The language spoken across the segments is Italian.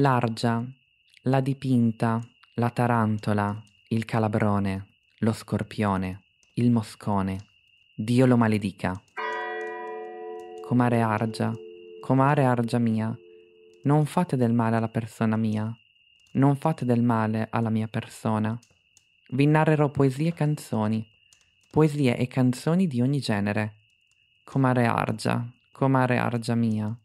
l'argia, la dipinta, la tarantola, il calabrone, lo scorpione, il moscone. Dio lo maledica. Comare argia, comare argia mia, non fate del male alla persona mia, non fate del male alla mia persona. Vi narrerò poesie e canzoni, poesie e canzoni di ogni genere. Comare argia, comare argia mia.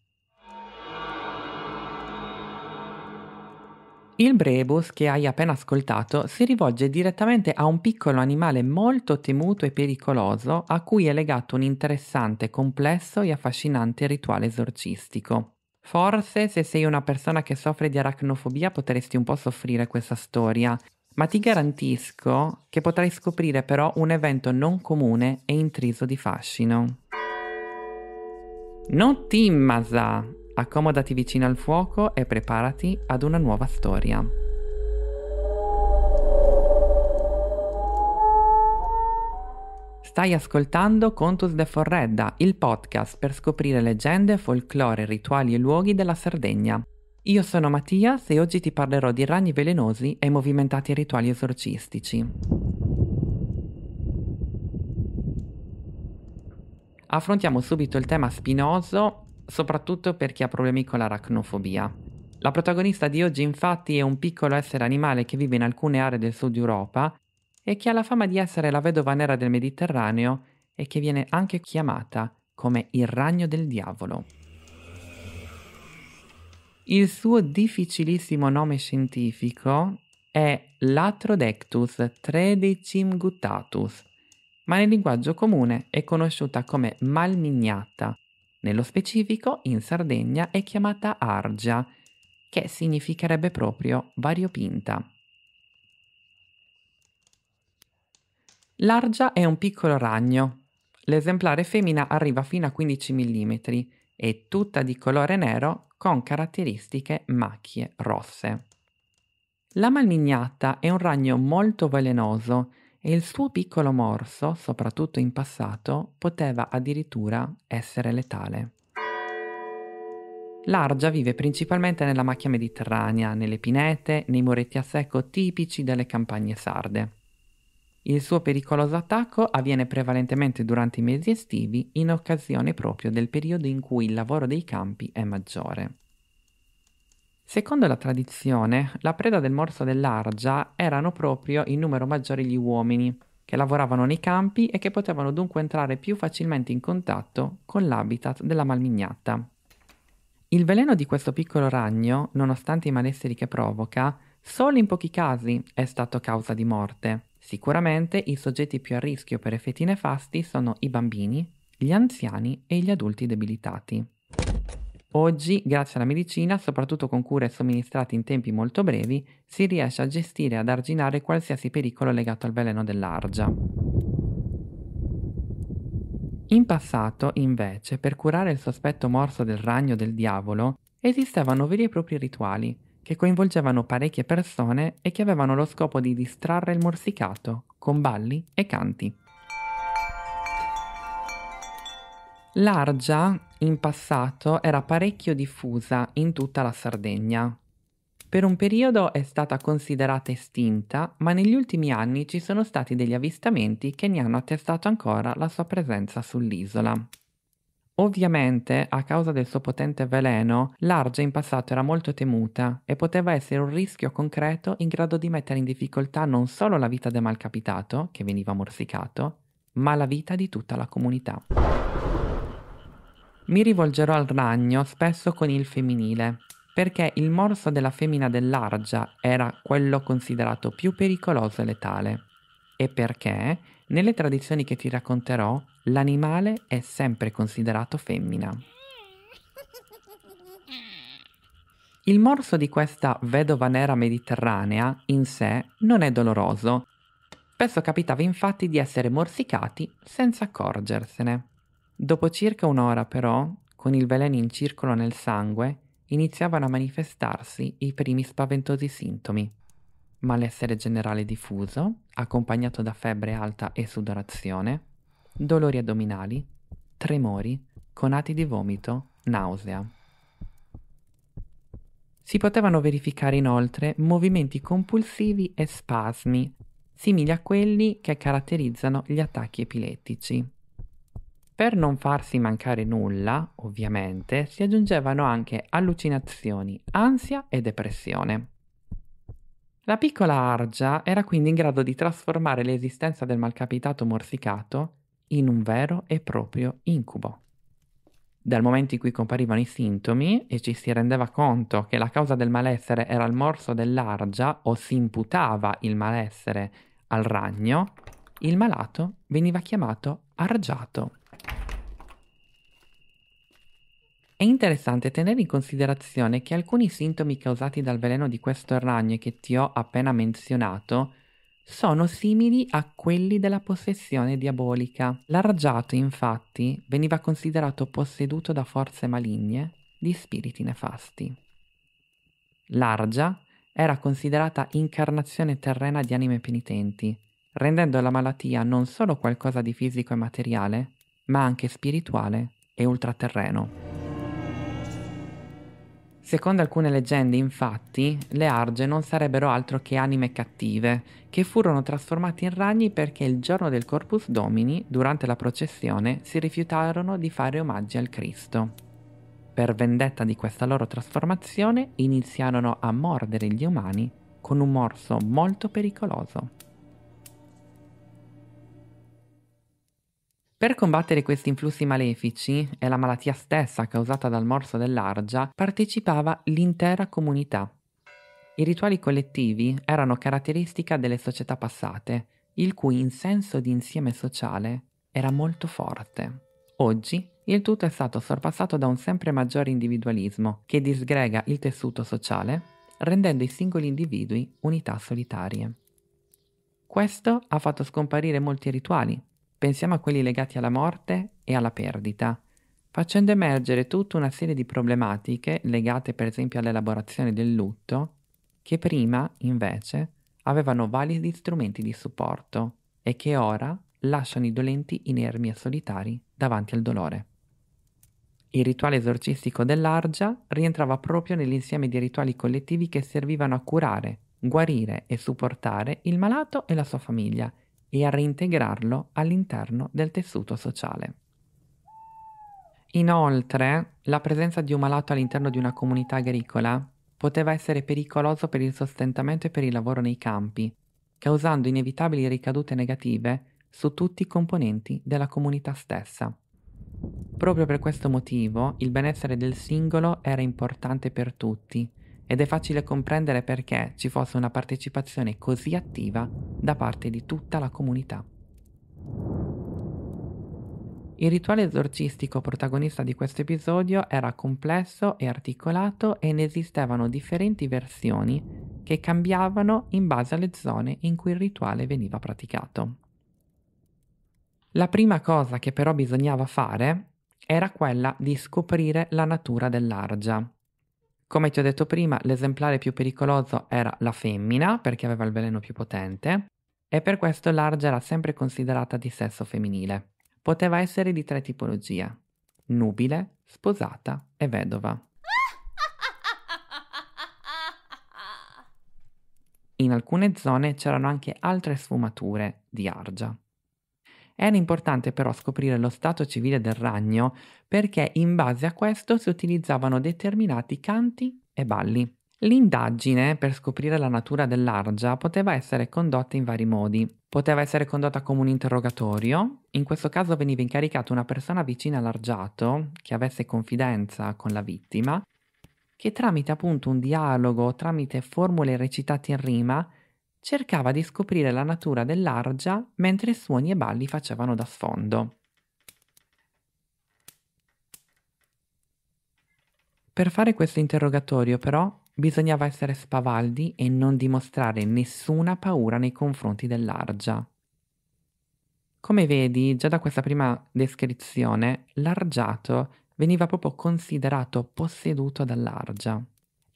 Il brebus che hai appena ascoltato si rivolge direttamente a un piccolo animale molto temuto e pericoloso a cui è legato un interessante, complesso e affascinante rituale esorcistico. Forse se sei una persona che soffre di aracnofobia potresti un po' soffrire questa storia, ma ti garantisco che potrai scoprire però un evento non comune e intriso di fascino. Notimmasa! accomodati vicino al fuoco e preparati ad una nuova storia. Stai ascoltando Contus de Forredda, il podcast per scoprire leggende, folklore, rituali e luoghi della Sardegna. Io sono Mattias e oggi ti parlerò di ragni velenosi e movimentati rituali esorcistici. affrontiamo subito il tema spinoso soprattutto per chi ha problemi con l'aracnofobia. La protagonista di oggi infatti è un piccolo essere animale che vive in alcune aree del sud Europa e che ha la fama di essere la vedova nera del Mediterraneo e che viene anche chiamata come il ragno del diavolo. Il suo difficilissimo nome scientifico è Latrodectus tredicimguttatus, ma nel linguaggio comune è conosciuta come malmignata nello specifico, in Sardegna è chiamata argia, che significherebbe proprio variopinta. L'argia è un piccolo ragno. L'esemplare femmina arriva fino a 15 mm, e tutta di colore nero con caratteristiche macchie rosse. La malmignata è un ragno molto velenoso e il suo piccolo morso, soprattutto in passato, poteva addirittura essere letale. L'argia vive principalmente nella macchia mediterranea, nelle pinete, nei moretti a secco tipici delle campagne sarde. Il suo pericoloso attacco avviene prevalentemente durante i mesi estivi, in occasione proprio del periodo in cui il lavoro dei campi è maggiore. Secondo la tradizione, la preda del morso dell'argia erano proprio in numero maggiore gli uomini, che lavoravano nei campi e che potevano dunque entrare più facilmente in contatto con l'habitat della malmignata. Il veleno di questo piccolo ragno, nonostante i malesseri che provoca, solo in pochi casi è stato causa di morte. Sicuramente i soggetti più a rischio per effetti nefasti sono i bambini, gli anziani e gli adulti debilitati. Oggi, grazie alla medicina, soprattutto con cure somministrate in tempi molto brevi, si riesce a gestire e ad arginare qualsiasi pericolo legato al veleno dell'argia. In passato, invece, per curare il sospetto morso del ragno del diavolo, esistevano veri e propri rituali, che coinvolgevano parecchie persone e che avevano lo scopo di distrarre il morsicato, con balli e canti. L'argia in passato era parecchio diffusa in tutta la Sardegna. Per un periodo è stata considerata estinta, ma negli ultimi anni ci sono stati degli avvistamenti che ne hanno attestato ancora la sua presenza sull'isola. Ovviamente, a causa del suo potente veleno, l'argia in passato era molto temuta e poteva essere un rischio concreto in grado di mettere in difficoltà non solo la vita del malcapitato, che veniva morsicato, ma la vita di tutta la comunità. Mi rivolgerò al ragno spesso con il femminile, perché il morso della femmina dell'argia era quello considerato più pericoloso e letale, e perché, nelle tradizioni che ti racconterò, l'animale è sempre considerato femmina. Il morso di questa vedova nera mediterranea in sé non è doloroso. Spesso capitava infatti di essere morsicati senza accorgersene. Dopo circa un'ora però, con il veleno in circolo nel sangue, iniziavano a manifestarsi i primi spaventosi sintomi. Malessere generale diffuso, accompagnato da febbre alta e sudorazione, dolori addominali, tremori, conati di vomito, nausea. Si potevano verificare inoltre movimenti compulsivi e spasmi, simili a quelli che caratterizzano gli attacchi epilettici. Per non farsi mancare nulla, ovviamente, si aggiungevano anche allucinazioni, ansia e depressione. La piccola Argia era quindi in grado di trasformare l'esistenza del malcapitato morsicato in un vero e proprio incubo. Dal momento in cui comparivano i sintomi e ci si rendeva conto che la causa del malessere era il morso dell'argia o si imputava il malessere al ragno, il malato veniva chiamato argiato. È interessante tenere in considerazione che alcuni sintomi causati dal veleno di questo ragno che ti ho appena menzionato sono simili a quelli della possessione diabolica. L'argiato, infatti, veniva considerato posseduto da forze maligne, di spiriti nefasti. L'argia era considerata incarnazione terrena di anime penitenti, rendendo la malattia non solo qualcosa di fisico e materiale, ma anche spirituale e ultraterreno. Secondo alcune leggende, infatti, le arge non sarebbero altro che anime cattive, che furono trasformate in ragni perché il giorno del Corpus Domini, durante la processione, si rifiutarono di fare omaggi al Cristo. Per vendetta di questa loro trasformazione, iniziarono a mordere gli umani con un morso molto pericoloso. Per combattere questi influssi malefici, e la malattia stessa causata dal morso dell'argia, partecipava l'intera comunità. I rituali collettivi erano caratteristica delle società passate, il cui senso di insieme sociale era molto forte. Oggi il tutto è stato sorpassato da un sempre maggiore individualismo che disgrega il tessuto sociale, rendendo i singoli individui unità solitarie. Questo ha fatto scomparire molti rituali, pensiamo a quelli legati alla morte e alla perdita, facendo emergere tutta una serie di problematiche legate per esempio all'elaborazione del lutto, che prima, invece, avevano validi strumenti di supporto e che ora lasciano i dolenti inermi e solitari davanti al dolore. Il rituale esorcistico dell'Argia rientrava proprio nell'insieme di rituali collettivi che servivano a curare, guarire e supportare il malato e la sua famiglia e a reintegrarlo all'interno del tessuto sociale. Inoltre, la presenza di un malato all'interno di una comunità agricola poteva essere pericoloso per il sostentamento e per il lavoro nei campi, causando inevitabili ricadute negative su tutti i componenti della comunità stessa. Proprio per questo motivo il benessere del singolo era importante per tutti ed è facile comprendere perché ci fosse una partecipazione così attiva da parte di tutta la comunità. Il rituale esorcistico protagonista di questo episodio era complesso e articolato e ne esistevano differenti versioni che cambiavano in base alle zone in cui il rituale veniva praticato. La prima cosa che però bisognava fare era quella di scoprire la natura dell'argia, come ti ho detto prima, l'esemplare più pericoloso era la femmina, perché aveva il veleno più potente, e per questo l'arge era sempre considerata di sesso femminile. Poteva essere di tre tipologie, nubile, sposata e vedova. In alcune zone c'erano anche altre sfumature di argia. Era importante però scoprire lo stato civile del ragno perché in base a questo si utilizzavano determinati canti e balli. L'indagine per scoprire la natura dell'argia poteva essere condotta in vari modi. Poteva essere condotta come un interrogatorio, in questo caso veniva incaricata una persona vicina all'argiato che avesse confidenza con la vittima, che tramite appunto un dialogo, tramite formule recitate in rima, cercava di scoprire la natura dell'argia mentre suoni e balli facevano da sfondo. Per fare questo interrogatorio però bisognava essere spavaldi e non dimostrare nessuna paura nei confronti dell'argia. Come vedi, già da questa prima descrizione, l'argiato veniva proprio considerato posseduto dall'argia.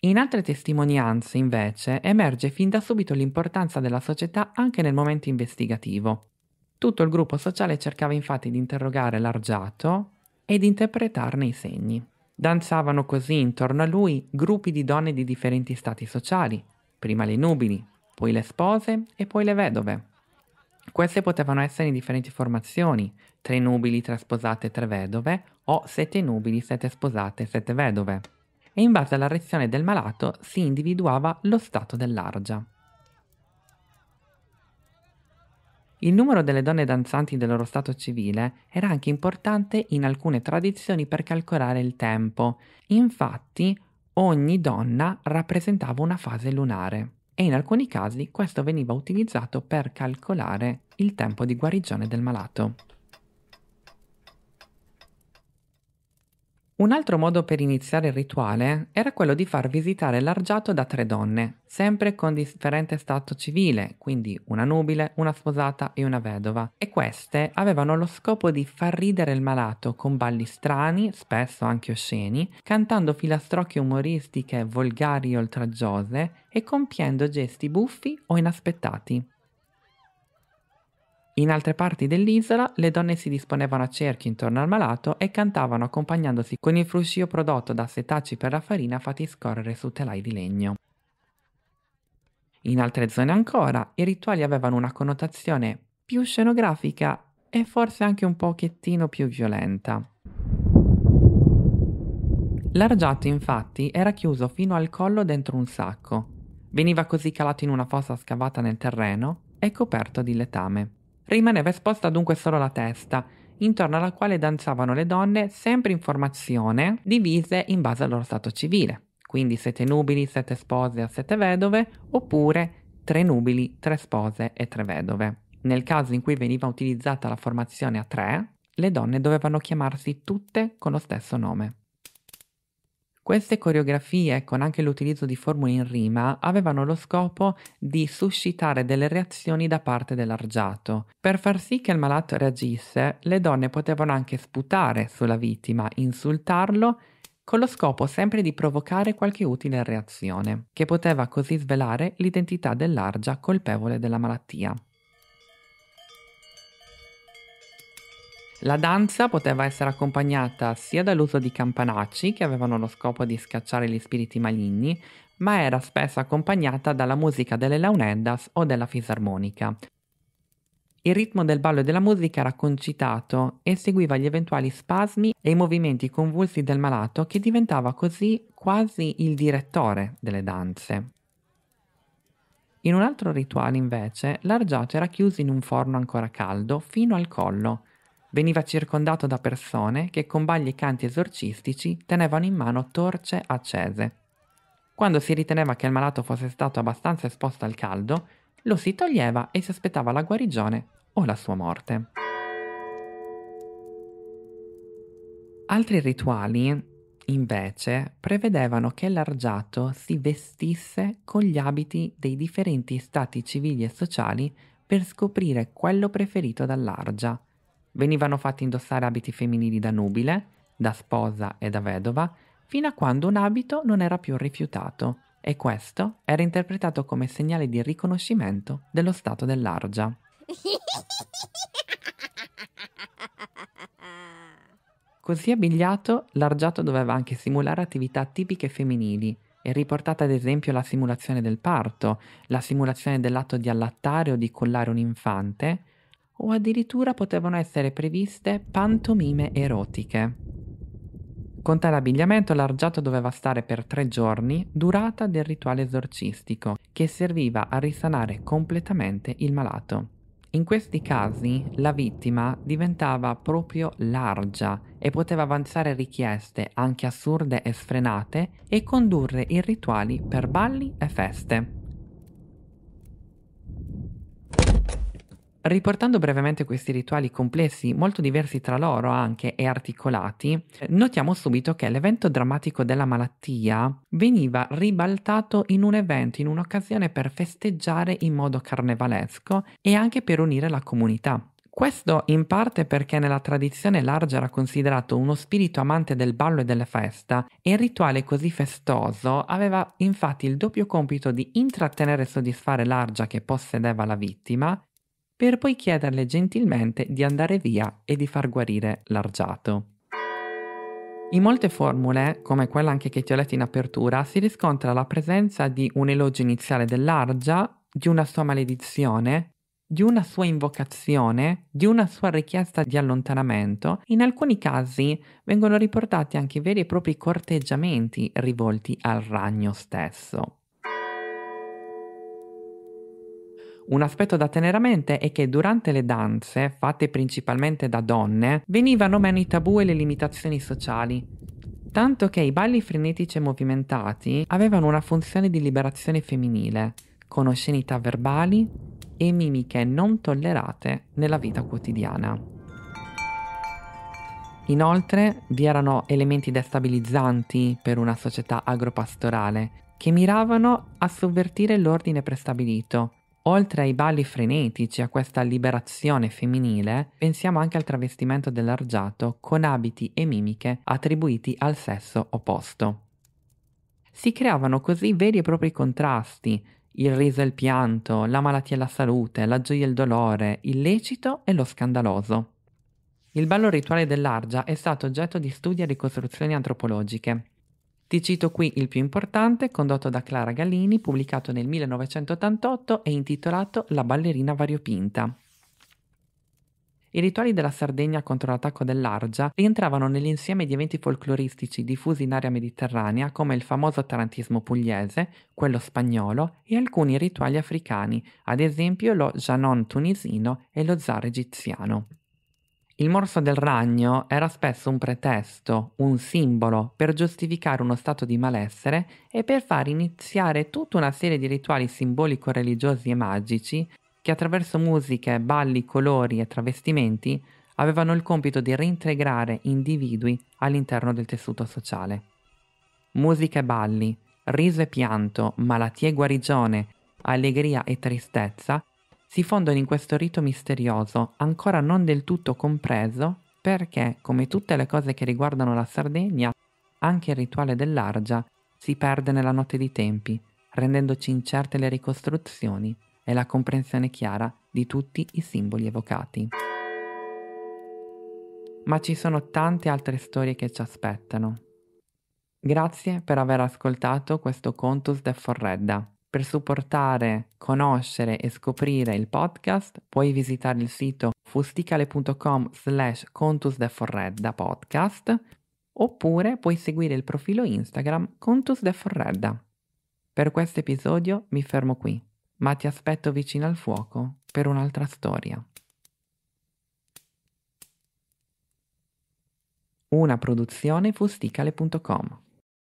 In altre testimonianze, invece, emerge fin da subito l'importanza della società anche nel momento investigativo. Tutto il gruppo sociale cercava infatti di interrogare l'argiato ed interpretarne i segni. Danzavano così intorno a lui gruppi di donne di differenti stati sociali, prima le nubili, poi le spose e poi le vedove. Queste potevano essere in differenti formazioni, tre nubili, tre sposate, tre vedove, o sette nubili, sette sposate, sette vedove e in base alla reazione del malato si individuava lo stato dell'argia. Il numero delle donne danzanti del loro stato civile era anche importante in alcune tradizioni per calcolare il tempo. Infatti, ogni donna rappresentava una fase lunare e in alcuni casi questo veniva utilizzato per calcolare il tempo di guarigione del malato. Un altro modo per iniziare il rituale era quello di far visitare l'argiato da tre donne, sempre con differente stato civile, quindi una nubile, una sposata e una vedova, e queste avevano lo scopo di far ridere il malato con balli strani, spesso anche osceni, cantando filastrocche umoristiche volgari e oltraggiose e compiendo gesti buffi o inaspettati. In altre parti dell'isola le donne si disponevano a cerchi intorno al malato e cantavano accompagnandosi con il fruscio prodotto da setacci per la farina fatti scorrere su telai di legno. In altre zone ancora i rituali avevano una connotazione più scenografica e forse anche un pochettino più violenta. L'argiato infatti era chiuso fino al collo dentro un sacco. Veniva così calato in una fossa scavata nel terreno e coperto di letame. Rimaneva esposta dunque solo la testa, intorno alla quale danzavano le donne sempre in formazione, divise in base al loro stato civile, quindi sette nubili, sette spose o sette vedove, oppure tre nubili, tre spose e tre vedove. Nel caso in cui veniva utilizzata la formazione a tre, le donne dovevano chiamarsi tutte con lo stesso nome. Queste coreografie, con anche l'utilizzo di formule in rima, avevano lo scopo di suscitare delle reazioni da parte dell'argiato. Per far sì che il malato reagisse, le donne potevano anche sputare sulla vittima, insultarlo, con lo scopo sempre di provocare qualche utile reazione, che poteva così svelare l'identità dell'argia colpevole della malattia. La danza poteva essere accompagnata sia dall'uso di campanacci, che avevano lo scopo di scacciare gli spiriti maligni, ma era spesso accompagnata dalla musica delle launeddas o della fisarmonica. Il ritmo del ballo e della musica era concitato e seguiva gli eventuali spasmi e i movimenti convulsi del malato che diventava così quasi il direttore delle danze. In un altro rituale invece, l'argiato era chiuso in un forno ancora caldo fino al collo veniva circondato da persone che con bagli e canti esorcistici tenevano in mano torce accese. Quando si riteneva che il malato fosse stato abbastanza esposto al caldo, lo si toglieva e si aspettava la guarigione o la sua morte. Altri rituali, invece, prevedevano che l'argiato si vestisse con gli abiti dei differenti stati civili e sociali per scoprire quello preferito dall'argia Venivano fatti indossare abiti femminili da nubile, da sposa e da vedova, fino a quando un abito non era più rifiutato, e questo era interpretato come segnale di riconoscimento dello stato dell'argia. Così abbigliato, l'argiato doveva anche simulare attività tipiche femminili. e riportata ad esempio la simulazione del parto, la simulazione dell'atto di allattare o di collare un infante, o addirittura potevano essere previste pantomime erotiche. Con tale abbigliamento l'argiato doveva stare per tre giorni, durata del rituale esorcistico, che serviva a risanare completamente il malato. In questi casi la vittima diventava proprio largia e poteva avanzare richieste anche assurde e sfrenate e condurre i rituali per balli e feste. Riportando brevemente questi rituali complessi, molto diversi tra loro anche e articolati, notiamo subito che l'evento drammatico della malattia veniva ribaltato in un evento, in un'occasione per festeggiare in modo carnevalesco e anche per unire la comunità. Questo in parte perché nella tradizione larga era considerato uno spirito amante del ballo e della festa e il rituale così festoso aveva infatti il doppio compito di intrattenere e soddisfare l'argia che possedeva la vittima per poi chiederle gentilmente di andare via e di far guarire l'argiato. In molte formule, come quella anche che ti ho letto in apertura, si riscontra la presenza di un elogio iniziale dell'argia, di una sua maledizione, di una sua invocazione, di una sua richiesta di allontanamento. In alcuni casi vengono riportati anche veri e propri corteggiamenti rivolti al ragno stesso. Un aspetto da tenere a mente è che durante le danze, fatte principalmente da donne, venivano meno i tabù e le limitazioni sociali, tanto che i balli frenetici e movimentati avevano una funzione di liberazione femminile, con oscenità verbali e mimiche non tollerate nella vita quotidiana. Inoltre vi erano elementi destabilizzanti per una società agropastorale che miravano a sovvertire l'ordine prestabilito Oltre ai balli frenetici, a questa liberazione femminile, pensiamo anche al travestimento dell'argiato con abiti e mimiche attribuiti al sesso opposto. Si creavano così veri e propri contrasti, il riso e il pianto, la malattia e la salute, la gioia e il dolore, il lecito e lo scandaloso. Il ballo rituale dell'Argia è stato oggetto di studi e ricostruzioni antropologiche, ti cito qui il più importante, condotto da Clara Gallini, pubblicato nel 1988 e intitolato La ballerina variopinta. I rituali della Sardegna contro l'attacco dell'Argia rientravano nell'insieme di eventi folcloristici diffusi in area mediterranea come il famoso tarantismo pugliese, quello spagnolo e alcuni rituali africani, ad esempio lo Janon tunisino e lo zar egiziano. Il morso del ragno era spesso un pretesto, un simbolo per giustificare uno stato di malessere e per far iniziare tutta una serie di rituali simbolico-religiosi e magici che attraverso musiche, balli, colori e travestimenti avevano il compito di reintegrare individui all'interno del tessuto sociale. Musica e balli, riso e pianto, malattia e guarigione, allegria e tristezza si fondono in questo rito misterioso, ancora non del tutto compreso, perché, come tutte le cose che riguardano la Sardegna, anche il rituale dell'Argia si perde nella notte di tempi, rendendoci incerte le ricostruzioni e la comprensione chiara di tutti i simboli evocati. Ma ci sono tante altre storie che ci aspettano. Grazie per aver ascoltato questo Contus de Forredda. Per supportare, conoscere e scoprire il podcast puoi visitare il sito fusticale.com slash contusdeforredda podcast oppure puoi seguire il profilo Instagram contusdeforredda. Per questo episodio mi fermo qui, ma ti aspetto vicino al fuoco per un'altra storia. Una produzione fusticale.com